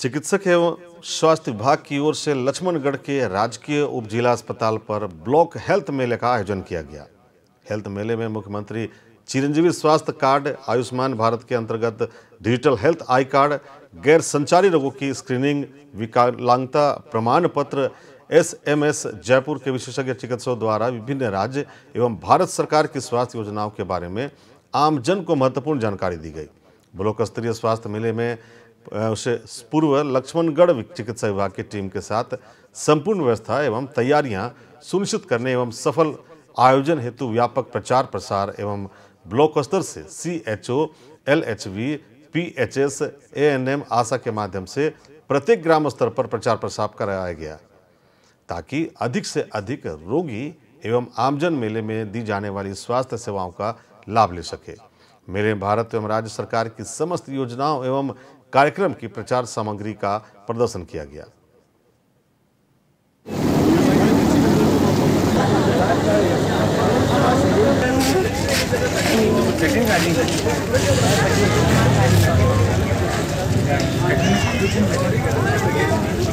चिकित्सक एवं स्वास्थ्य विभाग की ओर से लक्ष्मणगढ़ के राजकीय उप जिला अस्पताल पर ब्लॉक हेल्थ मेले का आयोजन किया गया हेल्थ मेले में मुख्यमंत्री चिरंजीवी स्वास्थ्य कार्ड आयुष्मान भारत के अंतर्गत डिजिटल हेल्थ आई कार्ड गैर संचारी रोगों की स्क्रीनिंग विकलांगता प्रमाण पत्र एसएमएस जयपुर के विशेषज्ञ चिकित्सकों द्वारा विभिन्न राज्य एवं भारत सरकार की स्वास्थ्य योजनाओं के बारे में आमजन को महत्वपूर्ण जानकारी दी गई ब्लॉक स्तरीय स्वास्थ्य मेले में उसे पूर्व लक्ष्मणगढ़ चिकित्सा विभाग की टीम के साथ संपूर्ण व्यवस्था एवं तैयारियां सुनिश्चित करने एवं सफल आयोजन हेतु व्यापक प्रचार प्रसार एवं ब्लॉक स्तर से C H O L H V P H S A N M ASHA के माध्यम से प्रत्येक ग्राम स्तर पर प्रचार प्रसार कराया गया ताकि अधिक से अधिक रोगी एवं आमजन मेले में दी जाने वाली स्वास्थ्य सेवाओं का लाभ ले सके मेरे भारत एवं राज्य सरकार की समस्त योजनाओं एवं कार्यक्रम की प्रचार सामग्री का प्रदर्शन किया गया Thank you.